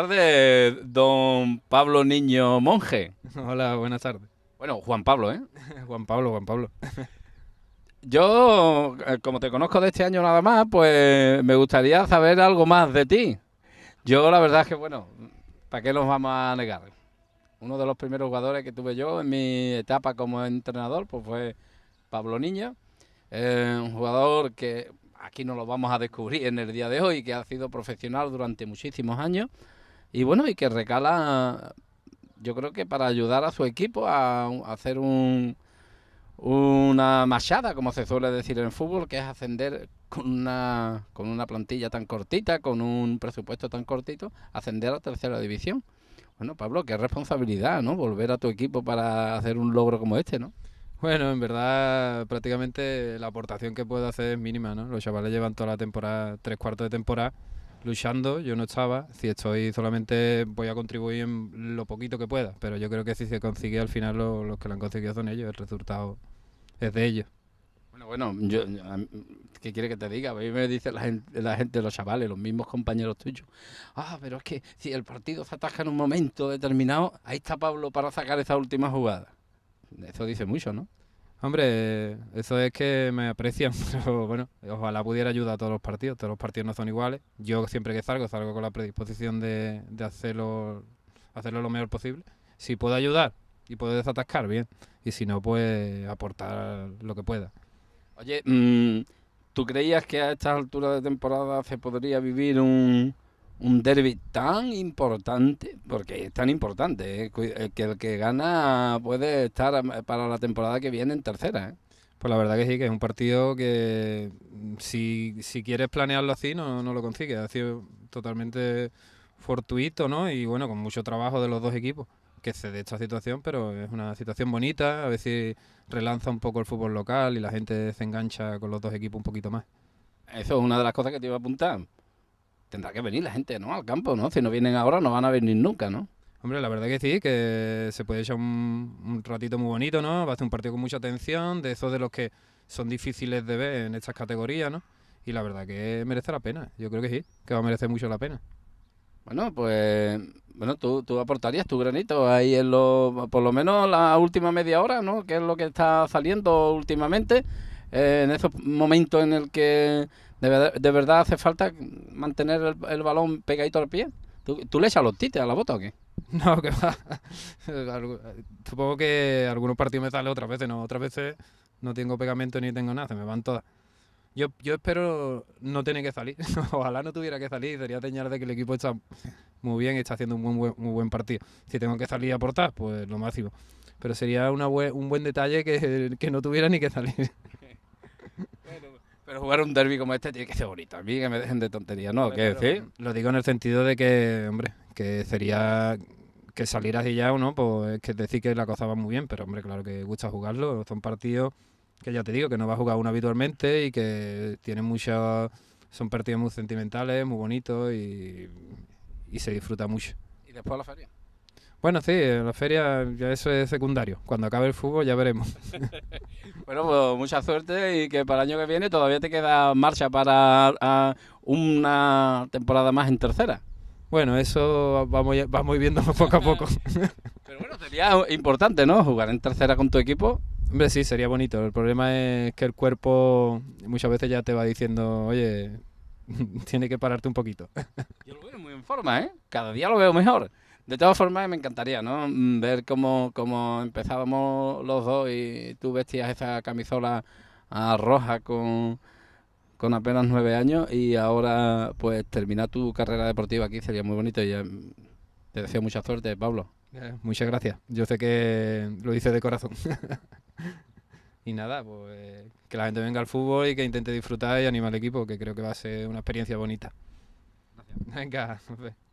tardes, don Pablo Niño Monje. Hola, buenas tardes. Bueno, Juan Pablo, ¿eh? Juan Pablo, Juan Pablo. Yo, eh, como te conozco de este año nada más, pues me gustaría saber algo más de ti. Yo la verdad es que, bueno, ¿para qué nos vamos a negar? Uno de los primeros jugadores que tuve yo en mi etapa como entrenador pues fue Pablo Niño, un jugador que aquí no lo vamos a descubrir en el día de hoy, que ha sido profesional durante muchísimos años, y bueno, y que recala, yo creo que para ayudar a su equipo a, hacer un, una machada, como se suele decir en fútbol, que es ascender con una, con una plantilla tan cortita, con un presupuesto tan cortito, ascender a tercera división. Bueno, Pablo, qué responsabilidad, ¿no? Volver a tu equipo para hacer un logro como este, ¿no? Bueno, en verdad prácticamente la aportación que puedo hacer es mínima, ¿no? Los chavales llevan toda la temporada, tres cuartos de temporada luchando, yo no estaba, si estoy solamente voy a contribuir en lo poquito que pueda, pero yo creo que si se consigue al final los que lo han conseguido son ellos, el resultado es de ellos. Bueno, bueno, yo, ¿qué quiere que te diga? A mí me dice la gente, los chavales, los mismos compañeros tuyos. Ah, pero es que si el partido se ataca en un momento determinado, ahí está Pablo para sacar esa última jugada. Eso dice mucho, ¿no? Hombre, eso es que me aprecian, pero bueno, ojalá pudiera ayudar a todos los partidos. Todos los partidos no son iguales. Yo siempre que salgo, salgo con la predisposición de, hacerlo, hacerlo lo mejor posible. Si puedo ayudar y puedo desatascar, bien. Y si no, pues aportar lo que pueda. Oye, mm, ¿tú creías que a estas alturas de temporada se podría vivir un, un derby tan importante, porque es tan importante, eh, eh, que el que gana puede estar para la temporada que viene en tercera. Eh. Pues la verdad que sí, que es un partido que mm, si, quieres planearlo así no, no lo consigues. Ha sido totalmente fortuito, ¿no? Y bueno, con mucho trabajo de los dos equipos que se de esta situación, pero es una situación bonita, a veces relanza un poco el fútbol local y la gente se engancha con los dos equipos un poquito más. Eso es una de las cosas que te iba a apuntar tendrá que venir la gente, ¿no? Al campo, ¿no? Si no vienen ahora, no van a venir nunca, ¿no? Hombre, la verdad que sí, que se puede echar un, ratito muy bonito, ¿no? Va a ser un partido con mucha atención, de esos de los que son difíciles de ver en estas categorías, ¿no? Y la verdad que merece la pena, yo creo que sí, que va a merecer mucho la pena. Bueno, pues bueno, tú, aportarías tu granito ahí en lo, por lo menos la última media hora, ¿no? Que es lo que está saliendo últimamente, eh, en esos momentos en el que ¿De, verdad hace falta mantener el, balón pegadito al pie? ¿Tú, le echas los tites a la bota o qué? No, que va. Supongo que algunos partidos me sale otras veces, no. Otras veces no tengo pegamento ni tengo nada, me van todas. Yo, yo espero no tener que salir. Ojalá no tuviera que salir. Sería señal de que el equipo está muy bien y está haciendo un buen, buen partido. Si tengo que salir a aportar, pues lo máximo. Pero sería una un buen detalle que no tuviera ni que salir jugar un derby como este tiene que ser bonito. A mí que me dejen de tontería, ¿no? ¿Qué decir? Lo digo en el sentido de que, hombre, que sería que salir así ya o no, pues es que decir que la cosa va muy bien, pero hombre, claro que gusta jugarlo. Son partidos que ya te digo, que no va a jugar uno habitualmente y que tienen muchas. Son partidos muy sentimentales, muy bonitos y, se disfruta mucho. ¿Y después la feria? Bueno, sí, en la feria ya eso es secundario. Cuando acabe el fútbol ya veremos. bueno, pues mucha suerte y que para el año que viene todavía te queda marcha para una temporada más en tercera. Bueno, eso vamos, vamos viendo poco a poco. Pero bueno, sería importante, ¿no? Jugar en tercera con tu equipo. Hombre, sí, sería bonito. El problema es que el cuerpo muchas veces ya te va diciendo, oye, tiene que pararte un poquito. Yo lo veo muy en forma, ¿eh? Cada día lo veo mejor. De todas formas, me encantaría, ¿no? Mm, ver cómo, empezábamos los dos y tú vestías esa camisola ah, roja con, apenas nueve años y ahora pues terminar tu carrera deportiva aquí sería muy bonito y mm, te deseo mucha suerte, Pablo. Eh, muchas gracias. Yo sé que lo dices de corazón. y nada, pues que la gente venga al fútbol y que intente disfrutar y animar al equipo, que creo que va a ser una experiencia bonita. Gracias. Venga,